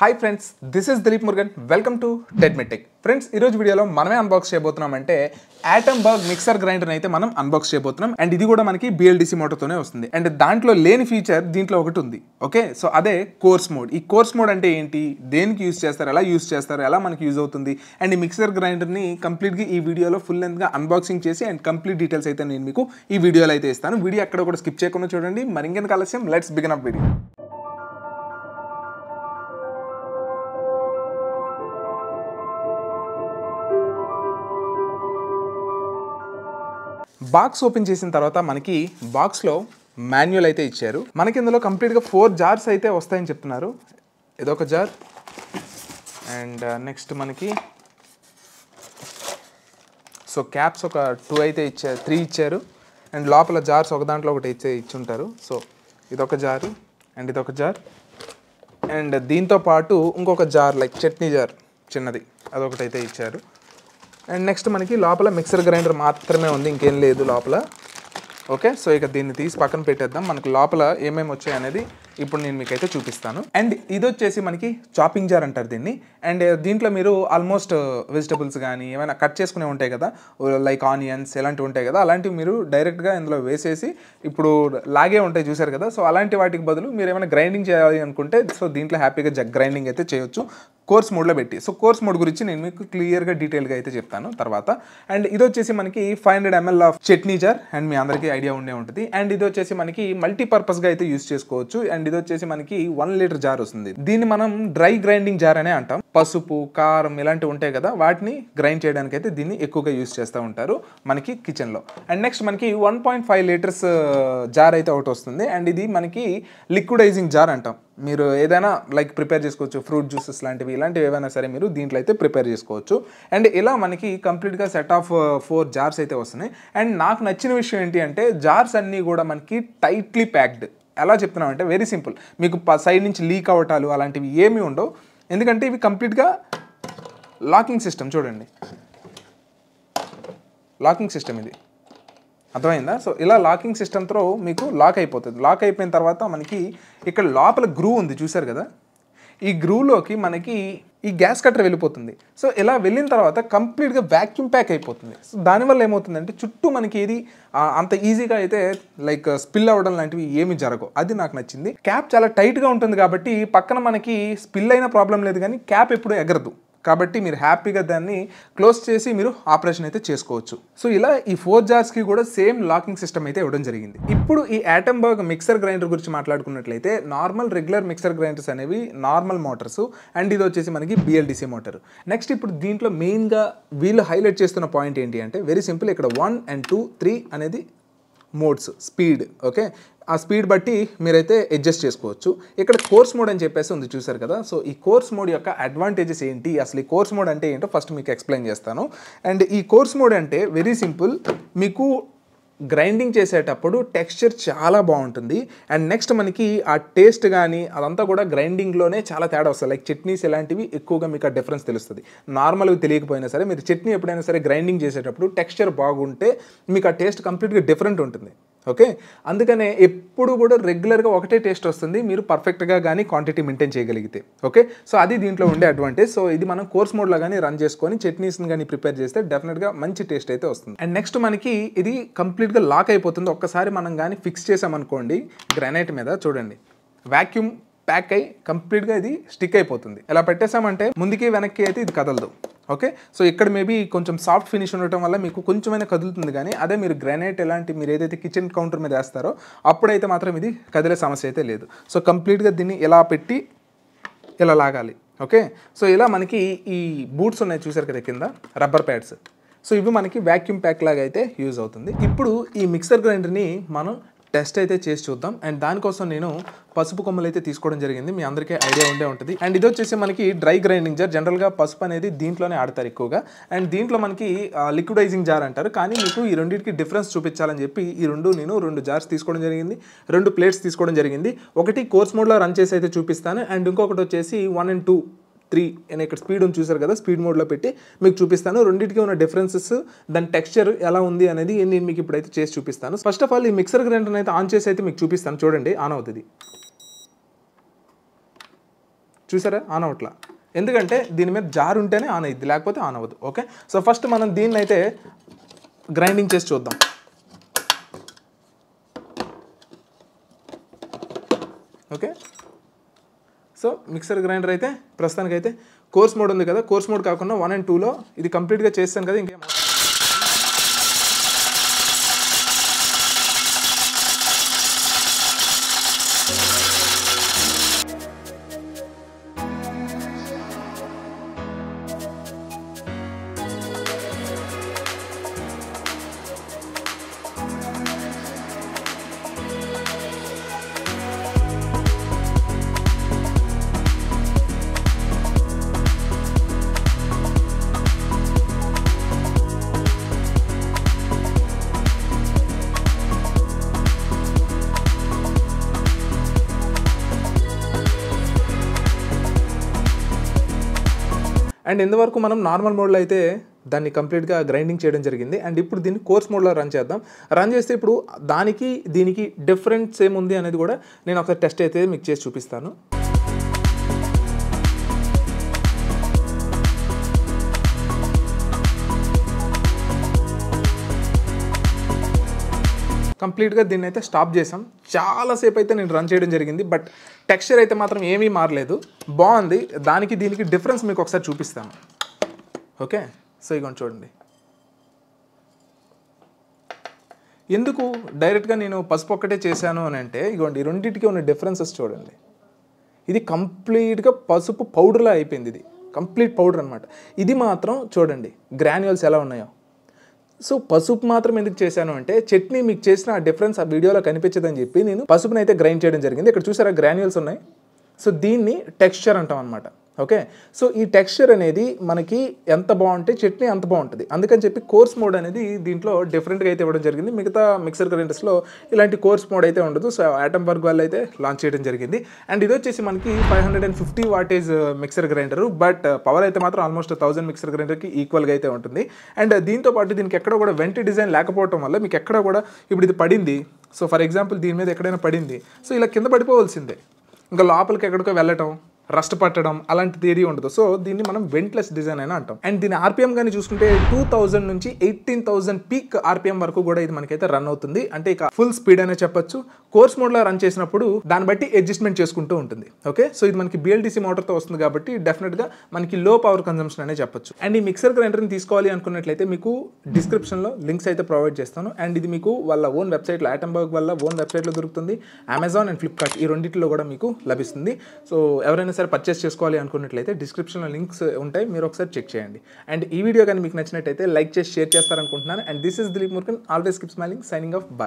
hi friends this is Dilip Murugan welcome to టెడ్మెటిక్ friends ఈరోజు వీడియోలో మనమే అన్బాక్స్ చేయబోతున్నాం అంటే యాటమ్ బర్గ్ మిక్సర్ గ్రైండర్ అయితే మనం అన్బాక్స్ చేయబోతున్నాం అండ్ ఇది కూడా మనకి బిఎల్డిసి మోటార్తోనే వస్తుంది అండ్ దాంట్లో లేని ఫీచర్ దీంట్లో ఒకటి ఉంది ఓకే సో అదే కోర్స్ మోడ్ ఈ కోర్స్ మోడ్ అంటే ఏంటి దేనికి యూస్ చేస్తారు ఎలా యూస్ చేస్తారు ఎలా మనకి యూజ్ అవుతుంది అండ్ ఈ మిక్సర్ గ్రైండర్ని కంప్లీట్గా ఈ వీడియోలో ఫుల్ లెంత్గా అన్బాక్సింగ్ చేసి అండ్ కంప్లీట్ డీటెయిల్స్ అయితే నేను మీకు ఈ వీడియోలో అయితే ఇస్తాను వీడియో అక్కడ కూడా స్కిప్ చేయకుండా చూడండి మరింకెందుకు ఆలస్యం let's begin up video box open చేసిన తర్వాత మనకి బాక్స్లో మాన్యువల్ అయితే ఇచ్చారు మనకి ఇందులో కంప్లీట్గా ఫోర్ జార్స్ అయితే వస్తాయని చెప్తున్నారు ఇదొక జార్ అండ్ నెక్స్ట్ మనకి సో క్యాప్స్ ఒక టూ అయితే ఇచ్చారు త్రీ ఇచ్చారు అండ్ లోపల జార్స్ ఒక దాంట్లో ఒకటి ఇచ్చే ఇచ్చుంటారు సో ఇదొక జారు అండ్ ఇదొక జార్ అండ్ దీంతో పాటు ఇంకొక జార్ లైక్ చట్నీ జార్ చిన్నది అదొకటైతే ఇచ్చారు అండ్ నెక్స్ట్ మనకి లోపల మిక్సర్ గ్రైండర్ మాత్రమే ఉంది ఇంకేం లేదు లోపల ఓకే సో ఇక దీన్ని తీసి పక్కన పెట్టేద్దాం మనకు లోపల ఏమేమి వచ్చాయనేది ఇప్పుడు నేను మీకైతే చూపిస్తాను అండ్ ఇది వచ్చేసి మనకి చాపింగ్ జార్ అంటారు దీన్ని అండ్ దీంట్లో మీరు ఆల్మోస్ట్ వెజిటబుల్స్ కానీ ఏమైనా కట్ చేసుకునే ఉంటాయి కదా లైక్ ఆనియన్స్ ఇలాంటివి ఉంటాయి కదా అలాంటివి మీరు డైరెక్ట్గా ఇందులో వేసేసి ఇప్పుడు లాగే ఉంటాయి చూసారు కదా సో అలాంటి వాటికి బదులు మీరు ఏమైనా గ్రైండింగ్ చేయాలి అనుకుంటే సో దీంట్లో హ్యాపీగా జగ్ గ్రైండింగ్ అయితే చేయొచ్చు కోర్స్ మోడ్లో పెట్టి సో కోర్స్ మోడ్ గురించి నేను మీకు క్లియర్గా డీటెయిల్గా అయితే చెప్తాను తర్వాత అండ్ ఇది వచ్చేసి మనకి five hundred ML of chutney jar and మీ అందరికీ ఐడియా ఉండే ఉంటుంది అండ్ ఇది వచ్చేసి మనకి మల్టీపర్పస్గా అయితే యూస్ చేసుకోవచ్చు అండ్ అండ్ ఇది వచ్చేసి మనకి వన్ లీటర్ జార్ వస్తుంది దీన్ని మనం డ్రై గ్రైండింగ్ జార్ అనే అంటాం పసుపు కారం ఇలాంటివి ఉంటాయి కదా వాటిని గ్రైండ్ చేయడానికి అయితే దీన్ని ఎక్కువగా యూస్ చేస్తూ ఉంటారు మనకి కిచెన్లో అండ్ నెక్స్ట్ మనకి one point five litres jar అయితే ఒకటి వస్తుంది అండ్ ఇది మనకి లిక్విడైజింగ్ జార్ అంటాం మీరు ఏదైనా లైక్ ప్రిపేర్ చేసుకోవచ్చు ఫ్రూట్ జ్యూసెస్ లాంటివి ఇలాంటివి ఏవైనా సరే మీరు దీంట్లో అయితే ప్రిపేర్ చేసుకోవచ్చు అండ్ ఇలా మనకి కంప్లీట్గా సెట్ ఆఫ్ ఫోర్ జార్స్ అయితే వస్తున్నాయి అండ్ నాకు నచ్చిన విషయం ఏంటి అంటే జార్స్ అన్నీ కూడా మనకి టైట్లీ ప్యాక్డ్ ఎలా చెప్తున్నామంటే వెరీ సింపుల్ మీకు సైడ్ నుంచి లీక్ అవటాలు అలాంటివి ఏమీ ఉండవు ఎందుకంటే ఇవి కంప్లీట్గా లాకింగ్ సిస్టమ్ చూడండి లాకింగ్ సిస్టమ్ ఇది అర్థమైందా సో ఇలా లాకింగ్ సిస్టమ్తో మీకు లాక్ అయిపోతుంది లాక్ అయిపోయిన తర్వాత మనకి ఇక్కడ లోపల గ్రూ ఉంది చూసారు కదా ఈ గ్రూలోకి మనకి ఈ గ్యాస్ కట్టర్ వెళ్ళిపోతుంది సో ఇలా వెళ్ళిన తర్వాత కంప్లీట్గా వ్యాక్యూమ్ ప్యాక్ అయిపోతుంది సో దానివల్ల ఏమవుతుందంటే చుట్టూ మనకి ఏది అంత ఈజీగా అయితే లైక్ స్పిల్ అవ్వడం లాంటివి ఏమి జరగవు అది నాకు నచ్చింది క్యాప్ చాలా టైట్గా ఉంటుంది కాబట్టి పక్కన మనకి స్పిల్ అయిన ప్రాబ్లం లేదు కానీ క్యాప్ ఎప్పుడు ఎగరదు కాబట్టి మీరు హ్యాపీగా దాన్ని క్లోజ్ చేసి మీరు ఆపరేషన్ అయితే చేసుకోవచ్చు సో ఇలా ఈ ఫోర్ జార్స్కి కూడా సేమ్ లాకింగ్ సిస్టమ్ అయితే ఇవ్వడం జరిగింది ఇప్పుడు ఈ యాటంబర్గ్ మిక్సర్ గ్రైండర్ గురించి మాట్లాడుకున్నట్లయితే నార్మల్ రెగ్యులర్ మిక్సర్ గ్రైండర్స్ అనేవి నార్మల్ మోటార్స్ అండ్ ఇది వచ్చేసి మనకి బిఎల్డిసి మోటార్ నెక్స్ట్ ఇప్పుడు దీంట్లో మెయిన్గా వీళ్ళు హైలైట్ చేస్తున్న పాయింట్ ఏంటి అంటే వెరీ సింపుల్ ఇక్కడ వన్ అండ్ టూ త్రీ అనేది మోడ్స్ స్పీడ్ ఓకే ఆ స్పీడ్ బట్టి మీరైతే అడ్జస్ట్ చేసుకోవచ్చు ఇక్కడ కోర్స్ మోడ్ అని చెప్పేసి ఉంది చూసారు కదా సో ఈ కోర్స్ మోడ్ యొక్క అడ్వాంటేజెస్ ఏంటి అసలు ఈ కోర్స్ మోడ్ అంటే ఏంటో ఫస్ట్ మీకు ఎక్స్ప్లెయిన్ చేస్తాను అండ్ ఈ కోర్స్ మోడ్ అంటే వెరీ సింపుల్ మీకు గ్రైండింగ్ చేసేటప్పుడు టెక్స్చర్ చాలా బాగుంటుంది అండ్ నెక్స్ట్ మనకి ఆ టేస్ట్ కానీ అదంతా కూడా గ్రైండింగ్లోనే చాలా తేడా వస్తుంది లైక్ చట్నీస్ ఇలాంటివి ఎక్కువగా మీకు ఆ డిఫరెన్స్ తెలుస్తుంది నార్మల్గా తెలియకపోయినా సరే మీరు చట్నీ ఎప్పుడైనా సరే గ్రైండింగ్ చేసేటప్పుడు టెక్స్చర్ బాగుంటే మీకు ఆ టేస్ట్ కంప్లీట్గా డిఫరెంట్ ఉంటుంది ఓకే అందుకనే ఎప్పుడు కూడా రెగ్యులర్గా ఒకటే టేస్ట్ వస్తుంది మీరు పర్ఫెక్ట్గా కానీ క్వాంటిటీ మెయింటైన్ చేయగలిగితే ఓకే సో అది దీంట్లో ఉండే అడ్వాంటేజ్ సో ఇది మనం కోర్స్ మోడ్లో కానీ రన్ చేసుకొని చట్నీస్ని కానీ ప్రిపేర్ చేస్తే డెఫినెట్గా మంచి టేస్ట్ అయితే వస్తుంది అండ్ నెక్స్ట్ మనకి ఇది కంప్లీట్గా లాక్ అయిపోతుంది ఒక్కసారి మనం కానీ ఫిక్స్ చేసామనుకోండి గ్రానైట్ మీద చూడండి వ్యాక్యూమ్ ప్యాక్ అయ్యి కంప్లీట్గా ఇది స్టిక్ అయిపోతుంది ఇలా పెట్టేసామంటే ముందుకి వెనక్కి అయితే ఇది కదలదు ఓకే సో ఇక్కడ మేబీ కొంచెం సాఫ్ట్ ఫినిష్ ఉండటం వల్ల మీకు కొంచెమైనా కదులుతుంది కానీ అదే మీరు గ్రానైట్ ఎలాంటి మీరు ఏదైతే కిచెన్ కౌంటర్ మీద వేస్తారో అప్పుడైతే మాత్రం ఇది కదిలే సమస్య అయితే లేదు సో కంప్లీట్గా దీన్ని ఇలా పెట్టి ఇలా లాగాలి ఓకే సో ఇలా మనకి ఈ బూట్స్ ఉన్నాయి చూసారు కదా కింద రబ్బర్ ప్యాడ్స్ సో ఇవి మనకి వ్యాక్యూమ్ ప్యాక్ లాగా అయితే యూజ్ అవుతుంది ఇప్పుడు ఈ మిక్సర్ గ్రైండర్ని మనం టెస్ట్ అయితే చేసి చూద్దాం అండ్ దానికోసం నేను పసుపు కొమ్మలు అయితే తీసుకోవడం జరిగింది మీ అందరికీ ఐడియా ఉండే ఉంటుంది అండ్ ఇది వచ్చేసి మనకి డ్రై గ్రైండింగ్ జార్ జనరల్గా పసుపు అనేది దీంట్లోనే ఆడతారు ఎక్కువగా అండ్ దీంట్లో మనకి లిక్విడైజింగ్ జార్ అంటారు కానీ మీకు ఈ రెండింటికి డిఫరెన్స్ చూపించాలని చెప్పి ఈ రెండు నేను రెండు జార్స్ తీసుకోవడం జరిగింది రెండు ప్లేట్స్ తీసుకోవడం జరిగింది ఒకటి కోర్స్ మోడ్లో రన్ చేసి అయితే చూపిస్తాను అండ్ ఇంకొకటి వచ్చేసి వన్ అండ్ టూ త్రీ అని ఇక్కడ స్పీడ్ ఉంది చూసారు కదా స్పీడ్ మోడ్లో పెట్టి మీకు చూపిస్తాను రెండింటికి ఉన్న డిఫరెన్సెస్ దాని టెక్స్చర్ ఎలా ఉంది అనేది నేను మీకు ఇప్పుడైతే చేసి చూపిస్తాను ఫస్ట్ ఆఫ్ ఆల్ ఈ మిక్సర్ గ్రైండర్ అయితే ఆన్ చేసి అయితే మీకు చూపిస్తాను చూడండి ఆన్ అవుతుంది చూసారా ఆన్ అవట్లా ఎందుకంటే దీని మీద జారు ఉంటేనే ఆన్ అయ్యింది లేకపోతే ఆన్ అవ్వదు ఓకే సో ఫస్ట్ మనం దీన్ని అయితే గ్రైండింగ్ చేసి చూద్దాం ఓకే సో మిక్సర్ గ్రైండర్ అయితే ప్రస్తుతానికైతే కోర్స్ మోడ్ ఉంది కదా కోర్స్ మోడ్ కాకుండా వన్ అండ్ టూలో ఇది కంప్లీట్గా చేస్తాను కదా ఇంకేం అండ్ ఇంతవరకు మనం నార్మల్ మోడ్లో అయితే దాన్ని కంప్లీట్గా గ్రైండింగ్ చేయడం జరిగింది అండ్ ఇప్పుడు దీన్ని కోర్స్ మోడ్లో రన్ చేద్దాం రన్ చేస్తే ఇప్పుడు దానికి దీనికి డిఫరెన్స్ ఏముంది అనేది కూడా నేను ఒకసారి టెస్ట్ అయితే మీకు చేసి చూపిస్తాను కంప్లీట్గా దీన్ని అయితే స్టాప్ చేసాం చాలాసేపు అయితే నేను రన్ చేయడం జరిగింది బట్ టెక్స్చర్ అయితే మాత్రం ఏమీ మారలేదు బాగుంది దానికి దీనికి డిఫరెన్స్ మీకు ఒకసారి చూపిస్తాను ఓకే సో ఇగోండి చూడండి ఎందుకు డైరెక్ట్గా నేను పసుపు ఒక్కటే చేశాను అని అంటే ఇగోండి రెండింటికి ఉన్న డిఫరెన్సెస్ చూడండి ఇది కంప్లీట్గా పసుపు పౌడర్లా అయిపోయింది ఇది కంప్లీట్ పౌడర్ అనమాట ఇది మాత్రం చూడండి గ్రాన్యువల్స్ ఎలా ఉన్నాయో సో పసుపు మాత్రం ఎందుకు చేశాను అంటే చట్నీ మీకు చేసిన ఆ డిఫరెన్స్ ఆ వీడియోలో కనిపించదని చెప్పి నేను పసుపునైతే గ్రైండ్ చేయడం జరిగింది ఇక్కడ చూసారా గ్రాన్యూల్స్ ఉన్నాయి సో దీన్ని టెక్స్చర్ అంటాం అనమాట ఓకే సో ఈ టెక్స్చర్ అనేది మనకి ఎంత బాగుంటే చట్నీ అంత బాగుంటుంది అందుకని చెప్పి కోర్స్ మోడ్ అనేది దీంట్లో డిఫరెంట్గా అయితే ఇవ్వడం జరిగింది మిగతా మిక్సర్ గ్రైండర్స్లో ఇలాంటి కోర్స్ మోడ్ అయితే ఉండదు సో ఆటం వర్క్ వాళ్ళు అయితే లాంచ్ చేయడం జరిగింది అండ్ ఇది వచ్చేసి మనకి five hundred and fifty wattage mixer grinder but power అయితే మాత్రం ఆల్మోస్ట్ థౌసండ్ మిక్సర్ గ్రైండర్కి ఈక్వల్గా అయితే ఉంటుంది అండ్ దీంతో పాటు దీనికి ఎక్కడ కూడా వెంట డిజైన్ లేకపోవడం వల్ల మీకు ఎక్కడ కూడా ఇప్పుడు ఇది పడింది సో ఫర్ ఎగ్జాంపుల్ దీని మీద ఎక్కడైనా పడింది సో ఇలా కింద పడిపోవాల్సిందే ఇంకా లోపలికి ఎక్కడికో వెళ్ళటం రస్ట్ పట్టడం అలాంటి థియరీ ఉండదు సో దీన్ని మనం వెంట్లెస్ డిజైన్ అయినా అంటాం అండ్ దీని ఆర్పిఎం కానీ చూసుకుంటే టూ థౌసండ్ నుంచి ఎయిటీన్ థౌసండ్ పీక్ ఆర్పిఎం వరకు కూడా ఇది మనకైతే రన్ అవుతుంది అంటే ఇక ఫుల్ స్పీడ్ అనే చెప్పొచ్చు కోర్స్ మోడ్లో రన్ చేసినప్పుడు దాన్ని బట్టి అడ్జస్ట్మెంట్ చేసుకుంటూ ఉంటుంది ఓకే సో ఇది మనకి బిఎల్డిసి మోటార్తో వస్తుంది కాబట్టి డెఫినెట్గా మనకి లో పవర్ కన్జంప్షన్ అనే చెప్పొచ్చు అండ్ ఈ మిక్సర్ గ్రైండర్ని తీసుకోవాలి అనుకున్నట్లయితే మీకు డిస్క్రిప్షన్లో లింక్స్ అయితే ప్రొవైడ్ చేస్తాను అండ్ ఇది మీకు వాళ్ళ ఓన్ వెబ్సైట్లో ఆటంబర్గ్ వల్ల ఓన్ వెబ్సైట్లో దొరుకుతుంది అమెజాన్ అండ్ ఫ్లిప్కార్ట్ ఈ రెండింటిలో కూడా మీకు లభిస్తుంది సో ఎవరైనా సరే పర్చేస్ చేసుకోవాలి అనుకున్నట్లయితే డిస్క్రిప్షన్లో లింక్స్ ఉంటాయి మీరు ఒకసారి చెక్ చేయండి అండ్ ఈ వీడియో కానీ మీకు నచ్చినట్టయితే లైక్ చేసి షేర్ చేస్తారనుకుంటున్నాను and this is Dilip Murkan always keep smiling signing off bye